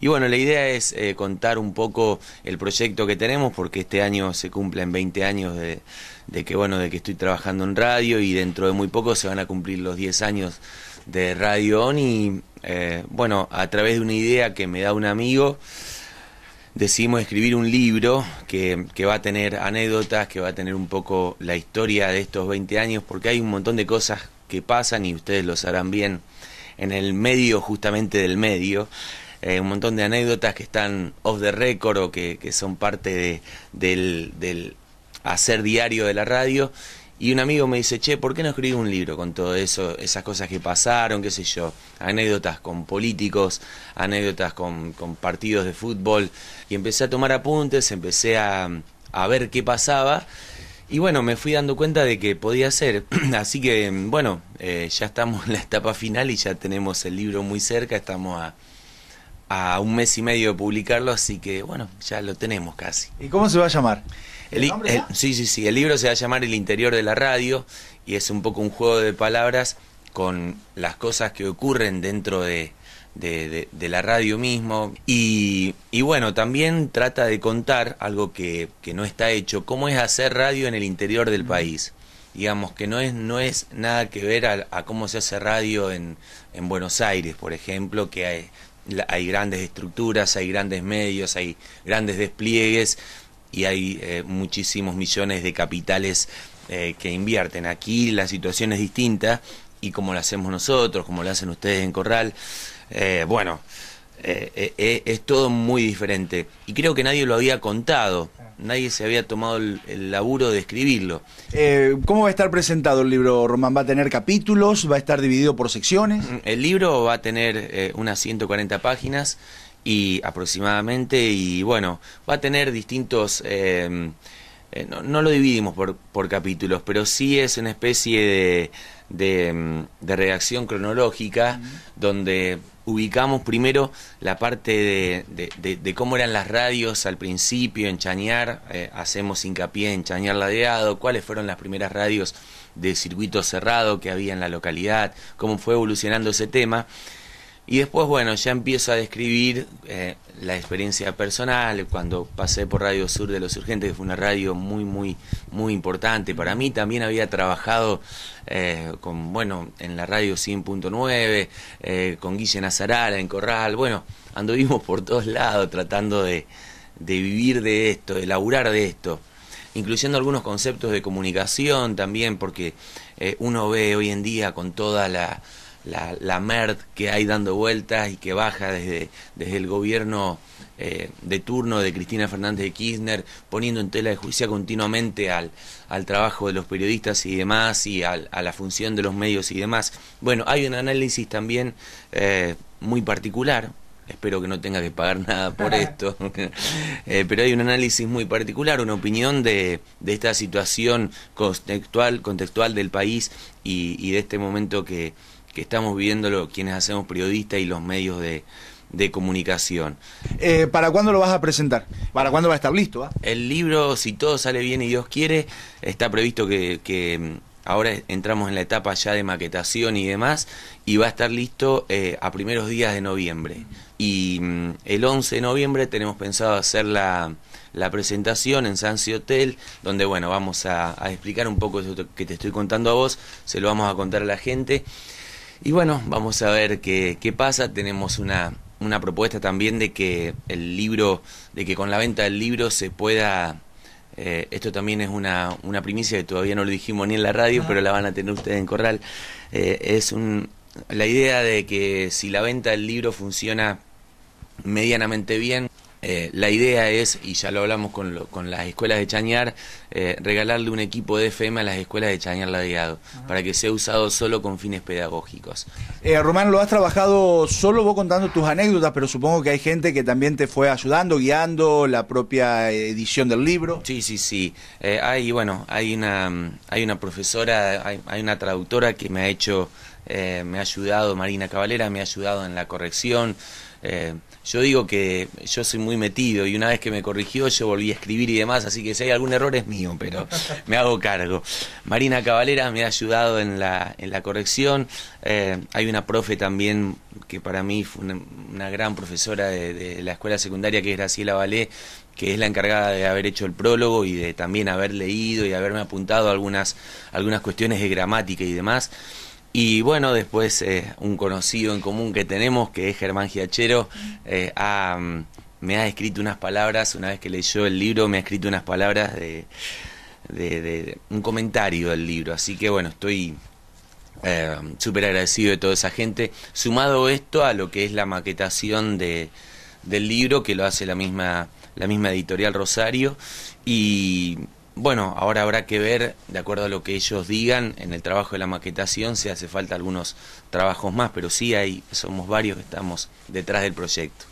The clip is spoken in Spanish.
Y bueno, la idea es eh, contar un poco el proyecto que tenemos, porque este año se cumplen 20 años de, que bueno, de que estoy trabajando en radio y dentro de muy poco se van a cumplir los 10 años de Radio On y eh, bueno, a través de una idea que me da un amigo, decidimos escribir un libro que, que, va a tener anécdotas, que va a tener un poco la historia de estos 20 años, porque hay un montón de cosas que pasan y ustedes lo harán bien en el medio justamente del medio. Eh, un montón de anécdotas que están off the record o que, son parte de, del, hacer diario de la radio. Y un amigo me dice, che, ¿por qué no escribí un libro con todo eso, esas cosas que pasaron, qué sé yo? Anécdotas con políticos, anécdotas con, con partidos de fútbol. Y empecé a tomar apuntes, empecé a, a, ver qué pasaba. Y bueno, me fui dando cuenta de que podía ser Así que, bueno, eh, ya estamos en la etapa final y ya tenemos el libro muy cerca, estamos a a un mes y medio de publicarlo, así que bueno, ya lo tenemos casi. ¿Y cómo se va a llamar? El, sí, sí, sí, el libro se va a llamar El interior de la radio y es un poco un juego de palabras con las cosas que ocurren dentro de, la radio mismo. Y, y, bueno, también trata de contar algo que, que, no está hecho, cómo es hacer radio en el interior del mm. país. Digamos que no es, no es nada que ver a, cómo se hace radio en, en Buenos Aires, por ejemplo, que hay, hay grandes estructuras, hay grandes medios, hay grandes despliegues y hay eh, muchísimos millones de capitales eh, que invierten. Aquí la situación es distinta y como lo hacemos nosotros, como lo hacen ustedes en Corral, eh, bueno, es todo muy diferente. Y creo que nadie lo había contado nadie se había tomado el, laburo de escribirlo. Eh, ¿Cómo va a estar presentado el libro, Román? ¿Va a tener capítulos? ¿Va a estar dividido por secciones? Mm, el libro va a tener eh, unas 140 páginas y aproximadamente, y bueno, va a tener distintos... Eh, eh, no, lo dividimos por, capítulos, pero sí es una especie de, de, mm, cronológica donde ubicamos primero la parte de, cómo eran las radios al principio en Chañar, eh, hacemos hincapié en Chañar Ladeado, cuáles fueron las primeras radios de circuito cerrado que había en la localidad, cómo fue evolucionando ese tema. Y después, bueno, ya empiezo a describir eh, la experiencia personal, cuando pasé por Radio Sur de los Urgentes, que fue una radio muy, muy, muy importante para mí. También había trabajado eh, con, bueno, en la radio 100.9, eh, con Guille Nazarala, en Corral. Bueno, anduvimos por todos lados tratando de, vivir de esto, de laburar de esto incluyendo algunos conceptos de comunicación también, porque uno ve hoy en día con toda la, la, la MERD que hay dando vueltas y que baja desde, desde el gobierno eh, de turno de Cristina Fernández de Kirchner, poniendo en tela de juicio continuamente al, al trabajo de los periodistas y demás, y a la función de los medios y demás. Bueno, hay un análisis también eh, muy particular. Espero que no tenga que pagar nada por esto. Eh, pero hay un análisis muy particular, una opinión de, de esta situación contextual, contextual del país y de este momento que, que estamos viéndolo quienes hacemos periodistas y los medios de, comunicación. Eh, ¿Para cuándo lo vas a presentar? ¿Para cuándo va a estar listo? Ah? El libro, si todo sale bien y Dios quiere, está previsto que, mm, ahora entramos en la etapa ya de maquetación y demás, y va a estar listo eh, a primeros días de noviembre. Y mm, el 11 de noviembre tenemos pensado hacer la, presentación en San Hotel, donde bueno, vamos a, a explicar un poco eso que te estoy contando a vos, se lo vamos a contar a la gente. Y bueno, vamos a ver qué, qué pasa. Tenemos una, una propuesta también de que el libro, de que con la venta del libro se pueda eh, esto también es una, una, primicia que todavía no lo dijimos ni en la radio, pero la van a tener ustedes en Corral. Eh, es un, la idea de que si la venta del libro funciona medianamente bien, eh, la idea es, y ya lo hablamos con, las escuelas de Chañar, eh, regalarle un equipo de FM a las escuelas de Chañar Ladeado, para que sea usado solo con fines pedagógicos. Eh, Román, lo has trabajado solo vos contando tus anécdotas, pero supongo que hay gente que también te fue ayudando, guiando la propia edición del libro. Sí, sí, sí. hay, bueno, hay una, hay una profesora, hay, una traductora que me ha hecho, me ha ayudado, Marina Cabalera, me ha ayudado en la corrección. Eh, yo digo que yo soy muy metido y una vez que me corrigió yo volví a escribir y demás, así que si hay algún error es mío, pero me hago cargo. Marina Cabalera me ha ayudado en la, en la corrección. Eh, hay una profe también que para mí fue una, gran profesora de, de, la escuela secundaria que es Graciela Valé, que es la encargada de haber hecho el prólogo y de también haber leído y haberme apuntado algunas, algunas cuestiones de gramática y demás. Y bueno, después eh, un conocido en común que tenemos, que es Germán Giachero, eh, mm, me ha escrito unas palabras, una vez que leyó el libro, me ha escrito unas palabras de, un comentario del libro. Así que bueno, estoy eh, súper agradecido de toda esa gente. Sumado esto a lo que es la maquetación del libro, que lo hace la misma, la misma editorial Rosario. Y bueno, ahora habrá que ver, de acuerdo a lo que ellos digan, en el trabajo de la maquetación si hace falta algunos trabajos más, pero sí hay, somos varios que estamos detrás del proyecto.